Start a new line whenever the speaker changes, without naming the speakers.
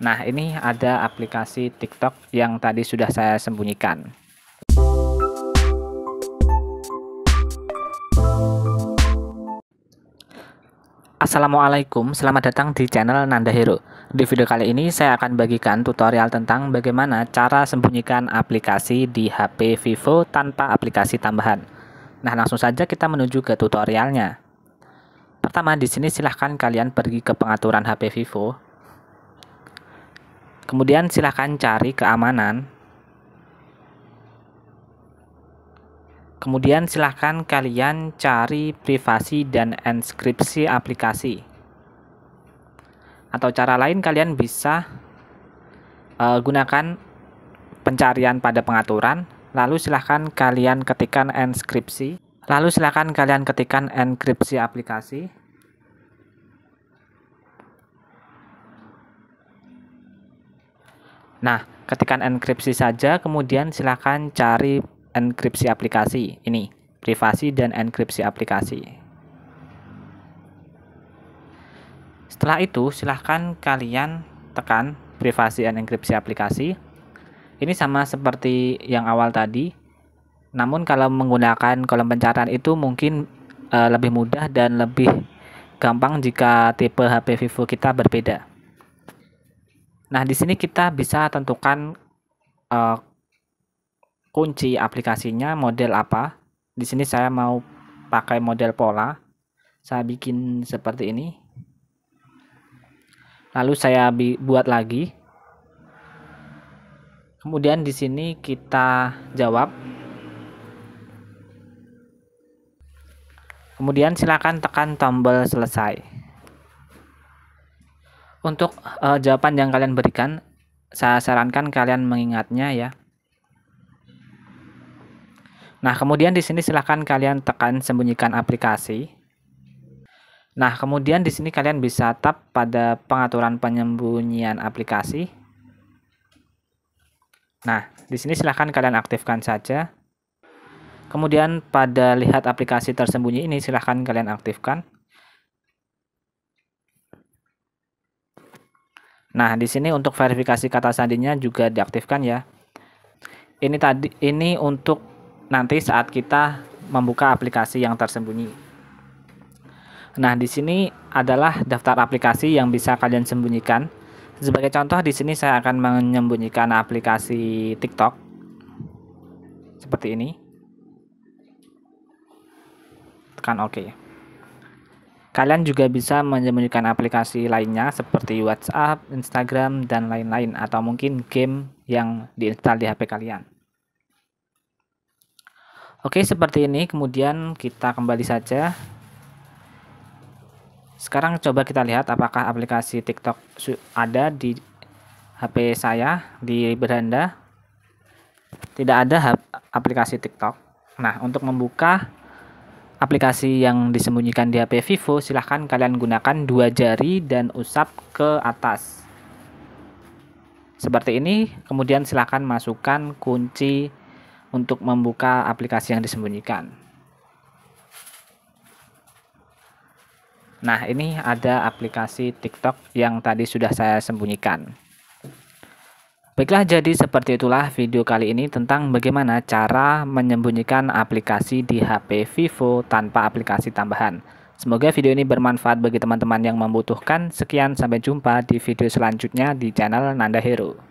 Nah, ini ada aplikasi TikTok yang tadi sudah saya sembunyikan. Assalamualaikum, selamat datang di channel Nanda Hero. Di video kali ini saya akan bagikan tutorial tentang bagaimana cara sembunyikan aplikasi di HP Vivo tanpa aplikasi tambahan. Nah, langsung saja kita menuju ke tutorialnya. Pertama, di sini silahkan kalian pergi ke pengaturan HP Vivo, Kemudian silahkan cari keamanan. Kemudian silahkan kalian cari privasi dan enskripsi aplikasi. Atau cara lain kalian bisa uh, gunakan pencarian pada pengaturan. Lalu silahkan kalian ketikkan enskripsi. Lalu silahkan kalian ketikkan enkripsi aplikasi. Nah, ketikan enkripsi saja, kemudian silakan cari enkripsi aplikasi ini, privasi dan enkripsi aplikasi. Setelah itu, silahkan kalian tekan privasi dan enkripsi aplikasi. Ini sama seperti yang awal tadi, namun kalau menggunakan kolom pencarian itu mungkin e, lebih mudah dan lebih gampang jika tipe HP Vivo kita berbeda. Nah, di sini kita bisa tentukan uh, kunci aplikasinya model apa. Di sini saya mau pakai model pola. Saya bikin seperti ini. Lalu saya buat lagi. Kemudian di sini kita jawab. Kemudian silakan tekan tombol selesai. Untuk uh, jawaban yang kalian berikan, saya sarankan kalian mengingatnya ya. Nah, kemudian di sini silahkan kalian tekan sembunyikan aplikasi. Nah, kemudian di sini kalian bisa tap pada pengaturan penyembunyian aplikasi. Nah, di sini silahkan kalian aktifkan saja. Kemudian pada lihat aplikasi tersembunyi ini silahkan kalian aktifkan. Nah, di sini untuk verifikasi kata sandinya juga diaktifkan ya. Ini tadi ini untuk nanti saat kita membuka aplikasi yang tersembunyi. Nah, di sini adalah daftar aplikasi yang bisa kalian sembunyikan. Sebagai contoh di sini saya akan menyembunyikan aplikasi TikTok seperti ini. Tekan OK. Kalian juga bisa menyembunyikan aplikasi lainnya seperti WhatsApp, Instagram, dan lain-lain atau mungkin game yang diinstal di HP kalian. Oke, seperti ini. Kemudian kita kembali saja. Sekarang coba kita lihat apakah aplikasi TikTok ada di HP saya di beranda. Tidak ada aplikasi TikTok. Nah, untuk membuka aplikasi yang disembunyikan di HP Vivo, silahkan kalian gunakan dua jari dan usap ke atas. Seperti ini, kemudian silahkan masukkan kunci untuk membuka aplikasi yang disembunyikan. Nah, ini ada aplikasi TikTok yang tadi sudah saya sembunyikan. Baiklah, jadi seperti itulah video kali ini tentang bagaimana cara menyembunyikan aplikasi di HP Vivo tanpa aplikasi tambahan. Semoga video ini bermanfaat bagi teman-teman yang membutuhkan. Sekian, sampai jumpa di video selanjutnya di channel Nanda Hero.